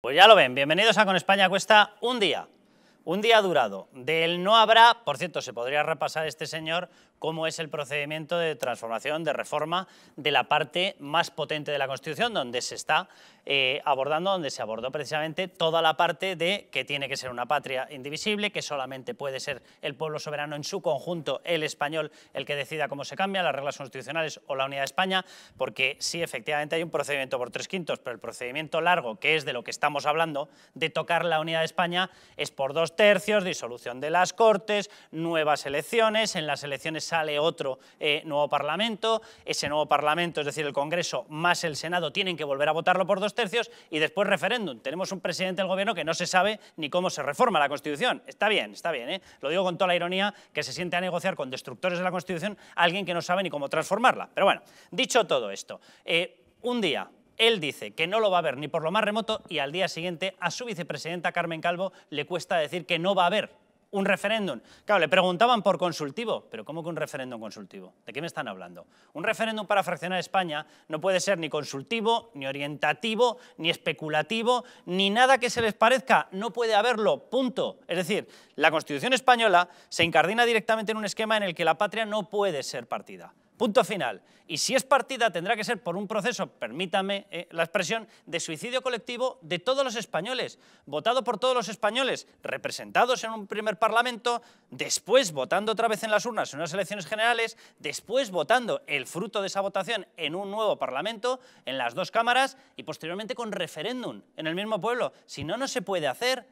Pues ya lo ven, bienvenidos a Con España Cuesta un día. Un día durado. Del no habrá, por cierto, se podría repasar este señor cómo es el procedimiento de transformación, de reforma de la parte más potente de la Constitución, donde se está eh, abordando, donde se abordó precisamente toda la parte de que tiene que ser una patria indivisible, que solamente puede ser el pueblo soberano en su conjunto, el español, el que decida cómo se cambian, las reglas constitucionales o la unidad de España, porque sí, efectivamente hay un procedimiento por tres quintos, pero el procedimiento largo, que es de lo que estamos hablando, de tocar la unidad de España, es por dos tercios, disolución de las Cortes, nuevas elecciones, en las elecciones sale otro eh, nuevo Parlamento, ese nuevo Parlamento, es decir, el Congreso más el Senado, tienen que volver a votarlo por dos tercios y después referéndum. Tenemos un presidente del Gobierno que no se sabe ni cómo se reforma la Constitución. Está bien, está bien, ¿eh? lo digo con toda la ironía que se siente a negociar con destructores de la Constitución alguien que no sabe ni cómo transformarla. Pero bueno, dicho todo esto, eh, un día él dice que no lo va a ver ni por lo más remoto y al día siguiente a su vicepresidenta Carmen Calvo le cuesta decir que no va a haber un referéndum. Claro, le preguntaban por consultivo, pero ¿cómo que un referéndum consultivo? ¿De qué me están hablando? Un referéndum para fraccionar España no puede ser ni consultivo, ni orientativo, ni especulativo, ni nada que se les parezca. No puede haberlo, punto. Es decir, la Constitución española se incardina directamente en un esquema en el que la patria no puede ser partida. Punto final. Y si es partida, tendrá que ser por un proceso, permítame eh, la expresión, de suicidio colectivo de todos los españoles, votado por todos los españoles, representados en un primer parlamento, después votando otra vez en las urnas en unas elecciones generales, después votando el fruto de esa votación en un nuevo parlamento, en las dos cámaras y posteriormente con referéndum en el mismo pueblo. Si no, no se puede hacer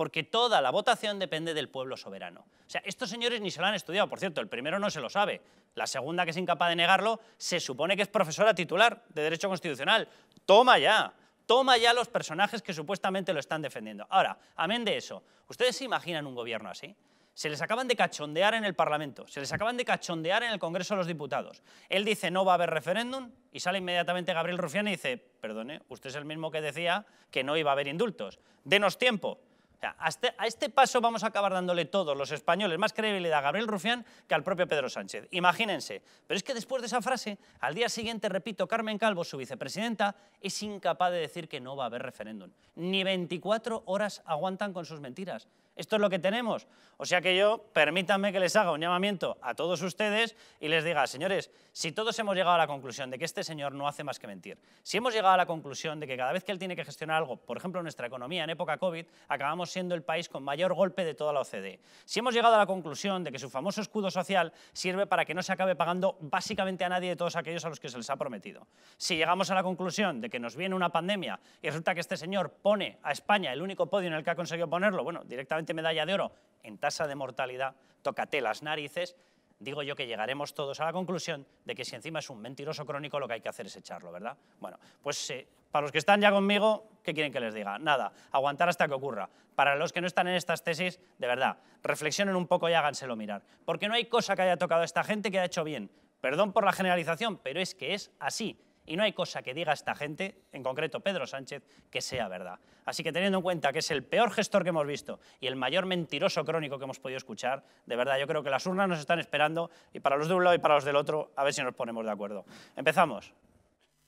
porque toda la votación depende del pueblo soberano. O sea, estos señores ni se lo han estudiado, por cierto, el primero no se lo sabe, la segunda que es incapaz de negarlo se supone que es profesora titular de Derecho Constitucional. Toma ya, toma ya los personajes que supuestamente lo están defendiendo. Ahora, amén de eso, ¿ustedes se imaginan un gobierno así? Se les acaban de cachondear en el Parlamento, se les acaban de cachondear en el Congreso de los Diputados. Él dice no va a haber referéndum y sale inmediatamente Gabriel Rufián y dice, perdone, usted es el mismo que decía que no iba a haber indultos. Denos tiempo. Este, a este paso vamos a acabar dándole todos los españoles más credibilidad a Gabriel Rufián que al propio Pedro Sánchez. Imagínense. Pero es que después de esa frase, al día siguiente, repito, Carmen Calvo, su vicepresidenta, es incapaz de decir que no va a haber referéndum. Ni 24 horas aguantan con sus mentiras. Esto es lo que tenemos. O sea que yo, permítanme que les haga un llamamiento a todos ustedes y les diga, señores, si todos hemos llegado a la conclusión de que este señor no hace más que mentir, si hemos llegado a la conclusión de que cada vez que él tiene que gestionar algo, por ejemplo nuestra economía en época COVID, acabamos siendo el país con mayor golpe de toda la OCDE, si hemos llegado a la conclusión de que su famoso escudo social sirve para que no se acabe pagando básicamente a nadie de todos aquellos a los que se les ha prometido, si llegamos a la conclusión de que nos viene una pandemia y resulta que este señor pone a España el único podio en el que ha conseguido ponerlo, bueno, directamente medalla de oro en tasa de mortalidad, tócate las narices, digo yo que llegaremos todos a la conclusión de que si encima es un mentiroso crónico, lo que hay que hacer es echarlo, ¿verdad? Bueno, pues eh, para los que están ya conmigo, ¿qué quieren que les diga? Nada, aguantar hasta que ocurra. Para los que no están en estas tesis, de verdad, reflexionen un poco y háganselo mirar. Porque no hay cosa que haya tocado a esta gente que ha hecho bien. Perdón por la generalización, pero es que es así. Y no hay cosa que diga esta gente, en concreto Pedro Sánchez, que sea verdad. Así que teniendo en cuenta que es el peor gestor que hemos visto y el mayor mentiroso crónico que hemos podido escuchar, de verdad yo creo que las urnas nos están esperando y para los de un lado y para los del otro, a ver si nos ponemos de acuerdo. Empezamos.